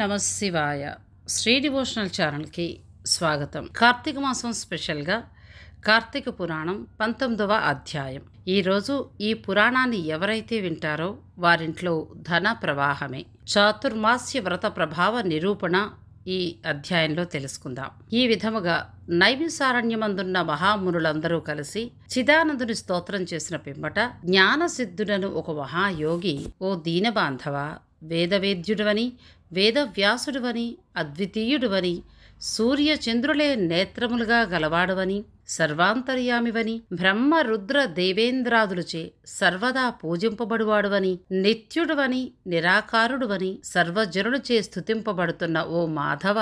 నమ శివాయ శ్రీ డివోషనల్ ఛానల్కి స్వాగతం కార్తీక మాసం స్పెషల్గా కార్తీక పురాణం పంతొమ్మిదవ అధ్యాయం ఈరోజు ఈ పురాణాన్ని ఎవరైతే వింటారో వారింట్లో ధన ప్రవాహమే చాతుర్మాస్య వ్రత ప్రభావ నిరూపణ ఈ అధ్యాయంలో తెలుసుకుందాం ఈ విధముగా నైవిసారణ్యమందున్న మహామునులందరూ కలిసి చిదానందుని స్తోత్రం చేసిన పిమ్మట సిద్ధుడను ఒక మహాయోగి ఓ దీనబాంధవ వేదవేద్యుడవని వేదవ్యాసుడువని అద్వితీయుడువని సూర్యచంద్రులే నేత్రములుగా గలవాడువని సర్వాంతర్యామివని బ్రహ్మ రుద్ర దేవేంద్రాదులచే సర్వదా పూజింపబడువాడువని నిత్యుడువని నిరాకారుడువని సర్వజనులచే స్థుతింపబడుతున్న ఓ మాధవ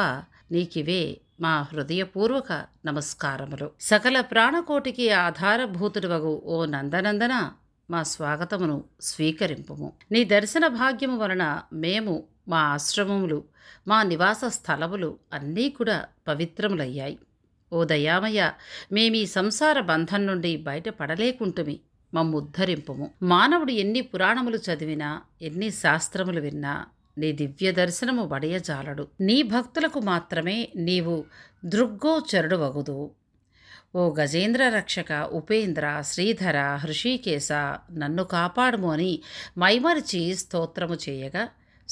నీకివే మా హృదయపూర్వక నమస్కారములు సకల ప్రాణకోటికి వగు ఓ నందనందన మా స్వాగతమును స్వీకరింపుము నీ దర్శన భాగ్యము వలన మేము మా ఆశ్రమములు మా నివాస స్థలములు అన్నీ కూడా పవిత్రములయ్యాయి ఓ దయామయ్య మేమీ సంసార బంధం నుండి బయటపడలేకుంటుమి మమ్ము మానవుడు ఎన్ని పురాణములు చదివినా ఎన్ని శాస్త్రములు విన్నా నీ దివ్య దర్శనము వడయజాలడు నీ భక్తులకు మాత్రమే నీవు దృగ్గోచరుడు వగుదు ఓ గజేంద్ర రక్షక ఉపేంద్ర శ్రీధర హృషికేశ నన్ను కాపాడుము అని మైమరిచి స్తోత్రము చేయగా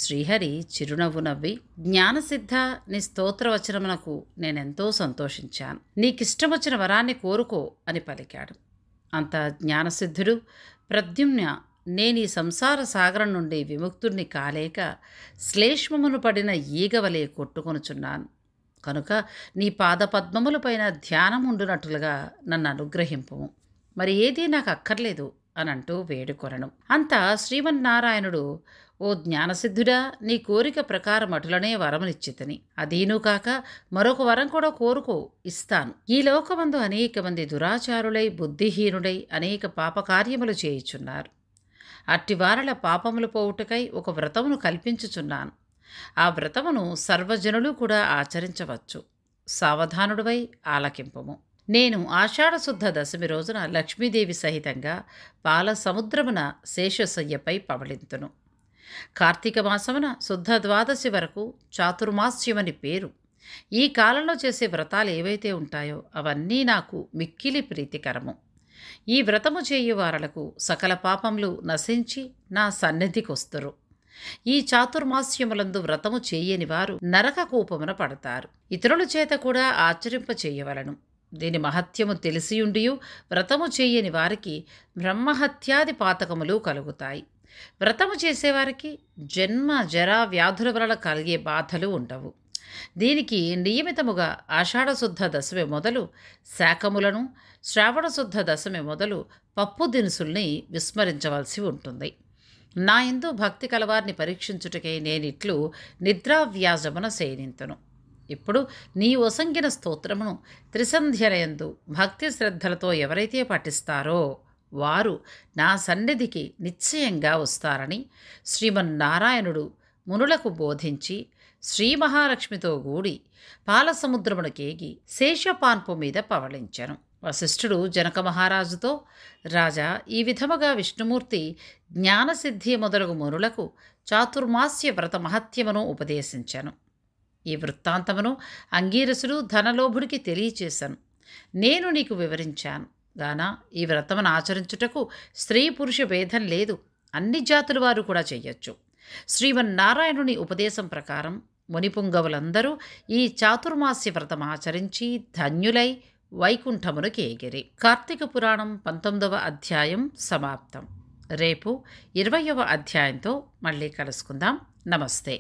శ్రీహరి చిరునవ్వు నవ్వి జ్ఞానసిద్ధ నీ స్తోత్రవచనమునకు నేనెంతో సంతోషించాను నీకిష్టమొచ్చిన వరాన్ని కోరుకో అని పలికాడు అంత జ్ఞానసిద్ధుడు ప్రద్యుమ్న నేను ఈ సంసార సాగరం నుండి విముక్తుడిని కాలేక శ్లేష్మమును పడిన ఈగవలే కొట్టుకొనుచున్నాను కనుక నీ పాదపద్మములపైన ధ్యానముండునట్లుగా నన్ను అనుగ్రహింపము మరి ఏదీ నాకు అక్కర్లేదు అని అంటూ వేడుకొనను అంతా శ్రీమన్నారాయణుడు ఓ జ్ఞానసిద్ధుడా నీ కోరిక ప్రకారం అటులనే వరమునిచ్చితని అదీనూ కాక మరొక వరం కూడా కోరుకో ఇస్తాను ఈ లోకమందు అనేక మంది దురాచారులై బుద్ధిహీనుడై అనేక పాపకార్యములు చేయుచున్నారు అట్టివారల పాపములు పోవుటకై ఒక వ్రతమును కల్పించుచున్నాను ఆ వ్రతమును సర్వజనులు కూడా ఆచరించవచ్చు సావధానుడివై ఆలకింపము నేను ఆషాఢశుద్ధ దశమి రోజున లక్ష్మీదేవి సహితంగా పాల సముద్రమున శేషశయ్యపై పవళింతును కార్తీక మాసమున శుద్ధ ద్వాదశి వరకు చాతుర్మాస్యమని పేరు ఈ కాలంలో చేసే వ్రతాలు ఏవైతే ఉంటాయో అవన్నీ నాకు మిక్కిలి ప్రీతికరము ఈ వ్రతము చేయువారలకు సకల పాపములు నశించి నా సన్నిధికొస్తురు ఈ చాతుర్మాస్యములందు వ్రతము చేయని వారు నరక కూపమున పడతారు ఇతరుల చేత కూడా ఆచరింప చేయవలను దీని మహత్యము తెలిసియుండియు వ్రతము చేయని వారికి బ్రహ్మహత్యాది పాతకములు కలుగుతాయి వ్రతము చేసేవారికి జన్మ జరా వ్యాధుల వలన కలిగే బాధలు ఉండవు దీనికి నియమితముగా ఆషాఢశుద్ధ దశమి మొదలు శాఖములను శ్రావణశుద్ధ దశమి మొదలు పప్పు దినుసుల్ని విస్మరించవలసి ఉంటుంది నా ఎందు భక్తి కలవారిని పరీక్షించుటకై నేనిట్లు నిద్రావ్యాజమున శయనింతును ఇప్పుడు నీ ఒసంగిన స్తోత్రమును త్రిసంధ్యనయందు భక్తి శ్రద్ధలతో ఎవరైతే పాటిస్తారో వారు నా సన్నిధికి నిశ్చయంగా వస్తారని శ్రీమన్నారాయణుడు మునులకు బోధించి శ్రీ మహాలక్ష్మితో గూడి కేగి శేషపాన్పు మీద పవళించను వశిష్ఠుడు జనక మహారాజుతో రాజా ఈ విధముగా విష్ణుమూర్తి జ్ఞానసిద్ధి మొదలగు మునులకు చాతుర్మాస్య వ్రత మహత్యమును ఉపదేశించను ఈ వృత్తాంతమును అంగీరసుడు ధనలోభుడికి తెలియచేశాను నేను నీకు వివరించాను గాన ఈ వ్రతమును ఆచరించుటకు స్త్రీ పురుష భేదం లేదు అన్ని జాతుల వారు కూడా చేయొచ్చు శ్రీమన్నారాయణుని ఉపదేశం ప్రకారం మునిపుంగవులందరూ ఈ చాతుర్మాస్య వ్రతం ఆచరించి ధన్యులై వైకుంఠమునకు ఎగిరి కార్తీక పురాణం పంతొమ్మిదవ అధ్యాయం సమాప్తం రేపు ఇరవయవ అధ్యాయంతో మళ్ళీ కలుసుకుందాం నమస్తే